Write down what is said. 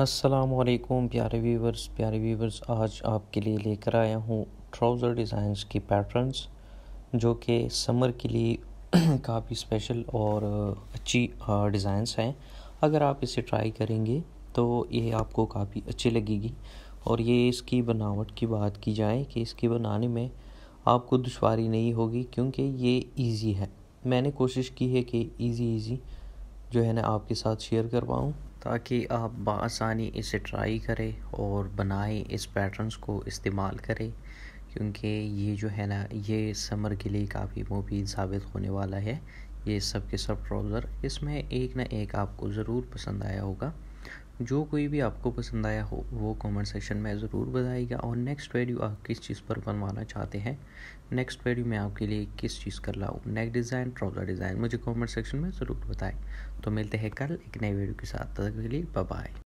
असलकुम प्यारे व्यूवर्स प्यारे व्यूवर्स आज आपके लिए लेकर आया हूँ ट्राउज़र डिज़ाइंस की पैटर्न्स जो कि समर के लिए काफ़ी स्पेशल और अच्छी डिज़ाइंस हैं अगर आप इसे ट्राई करेंगे तो ये आपको काफ़ी अच्छी लगेगी और ये इसकी बनावट की बात की जाए कि इसकी बनाने में आपको दुशारी नहीं होगी क्योंकि ये ईज़ी है मैंने कोशिश की है कि ईज़ी ईज़ी जो है ना आपके साथ शेयर कर पाऊँ ताकि आप बसानी इसे ट्राई करें और बनाएं इस पैटर्न्स को इस्तेमाल करें क्योंकि ये जो है ना ये समर के लिए काफ़ी मुफीद साबित होने वाला है ये सब के सब ट्राउज़र इसमें एक ना एक आपको ज़रूर पसंद आया होगा जो कोई भी आपको पसंद आया हो वो कमेंट सेक्शन में ज़रूर बताएगा और नेक्स्ट वीडियो आप किस चीज़ पर बनवाना चाहते हैं नेक्स्ट वीडियो मैं आपके लिए किस चीज़ कर लाऊँ नेक डिज़ाइन ट्राउज़र डिज़ाइन मुझे कमेंट सेक्शन में ज़रूर बताएं तो मिलते हैं कल एक नए वीडियो के साथ तब तक के लिए बाय